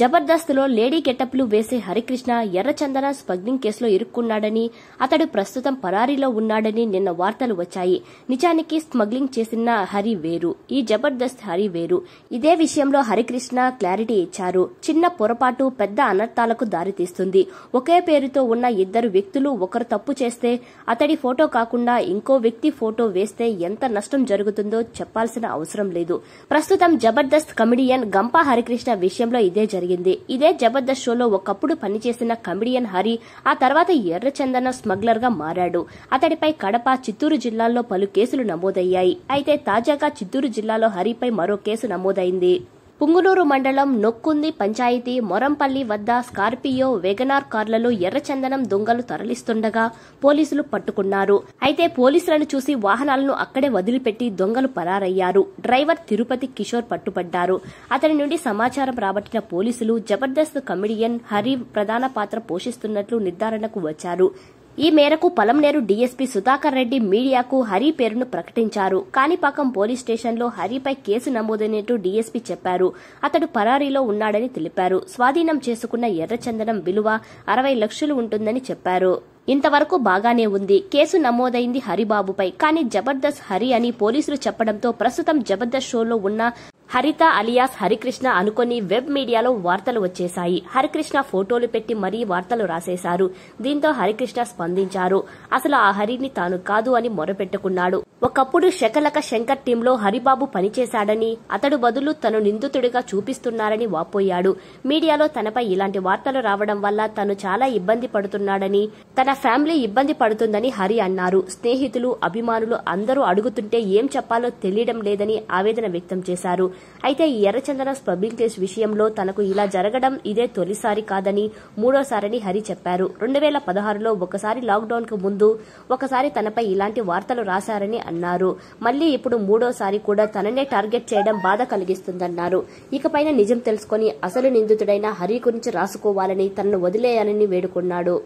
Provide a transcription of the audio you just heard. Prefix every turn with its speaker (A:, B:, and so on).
A: జబర్దస్త్లో లేడీ గెటప్లు వేసే హరికృష్ణ ఎర్రచందన స్మగ్లింగ్ కేసులో ఇరుక్కున్నాడని అతడు ప్రస్తుతం పరారీలో ఉన్నాడని నిన్న వార్తలు వచ్చాయి నిజానికి స్మగ్లింగ్ చేసిన హరి వేరు ఈ జబర్దస్త్ హరి వేరు ఇదే విషయంలో హరికృష్ణ క్లారిటీ ఇచ్చారు చిన్న పొరపాటు పెద్ద అనర్థాలకు దారితీస్తుంది ఒకే పేరుతో ఉన్న ఇద్దరు వ్యక్తులు ఒకరు తప్పు చేస్తే అతడి ఫోటో కాకుండా ఇంకో వ్యక్తి ఫోటో వేస్తే ఎంత నష్టం జరుగుతుందో చెప్పాల్సిన అవసరం లేదు ప్రస్తుతం జబర్దస్త్ కమిడియన్ గంపా హరికృష్ణ విషయంలో ఇదే జరిగింది ఇదే జబర్దస్త్ షోలో ఒకప్పుడు పనిచేసిన కమిడియన్ హరి ఆ తర్వాత ఎర్రచందన స్మగ్లర్ గా మారాడు అతడిపై కడప చిత్తూరు జిల్లాల్లో పలు కేసులు నమోదయ్యాయి అయితే తాజాగా చిత్తూరు జిల్లాలో హరిపై మరో కేసు నమోదైంది పుంగునూరు మండలం నొక్కుంది పంచాయతీ మొరంపల్లి వద్ద స్కార్పియో వెగనార్ కార్లలో ఎర్రచందనం దొంగలు తరలిస్తుండగా పోలీసులు పట్టుకున్నారు అయితే పోలీసులను చూసి వాహనాలను అక్కడే వదిలిపెట్టి దొంగలు పరారయ్యారు డ్రైవర్ తిరుపతి కిషోర్ పట్టుబడ్డారు అతని నుండి సమాచారం రాబట్టిన పోలీసులు జబర్దస్త్ కమెడియన్ హరి ప్రధాన పాత్ర పోషిస్తున్నట్లు నిర్ధారణకు వచ్చారు ఈ మేరకు పలంనేరు డీఎస్పీ సుధాకర్ రెడ్డి మీడియాకు హరి పేరును ప్రకటించారు కాణిపాకం పోలీస్ స్టేషన్లో హరిపై కేసు నమోదైనట్టు డీఎస్పీ చెప్పారు అతడు పరారీలో ఉన్నాడని తెలిపారు స్వాధీనం చేసుకున్న ఎర్రచందనం విలువ అరవై లక్షలు ఉంటుందని చెప్పారు ఇంతవరకు బాగానే ఉంది కేసు నమోదైంది హరిబాబుపై కానీ జబర్దస్త్ హరి అని పోలీసులు చెప్పడంతో ప్రస్తుతం జబర్దస్త్ షోలో ఉన్న హరిత అలియాస్ హరికృష్ణ అనుకొని వెబ్ మీడియాలో వార్తలు వచ్చేశాయి హరికృష్ణ ఫోటోలు పెట్టి మరీ వార్తలు రాసేశారు దీంతో హరికృష్ణ స్పందించారు అసలు ఆ హరిని తాను కాదు అని మొరపెట్టుకున్నాడు ఒకప్పుడు శకలక శంకర్ టీంలో హరిబాబు పనిచేశాడని అతడు బదులు తను నిందితుడిగా చూపిస్తున్నారని వాపోయాడు మీడియాలో తనపై ఇలాంటి వార్తలు రావడం వల్ల తను చాలా ఇబ్బంది పడుతున్నాడని తన ఫ్యామిలీ ఇబ్బంది పడుతుందని హరి అన్నారు స్నేహితులు అభిమానులు అందరూ అడుగుతుంటే ఏం చెప్పాలో తెలియడం లేదని ఆవేదన వ్యక్తం చేశారు అయితే ఈ ఎర్రచందన స్పబ్లింగ్ కేసు విషయంలో తనకు ఇలా జరగడం ఇదే తొలిసారి కాదని మూడోసారని హరి చెప్పారు రెండు వేల పదహారులో ఒకసారి లాక్డౌన్కు ముందు ఒకసారి తనపై ఇలాంటి వార్తలు రాశారని అన్నారు మళ్లీ ఇప్పుడు మూడోసారి కూడా తననే టార్గెట్ చేయడం బాధ కలిగిస్తుందన్నారు ఇకపైన నిజం తెలుసుకుని అసలు నిందితుడైన హరి గురించి రాసుకోవాలని తనను వదిలేయాలని వేడుకున్నాడు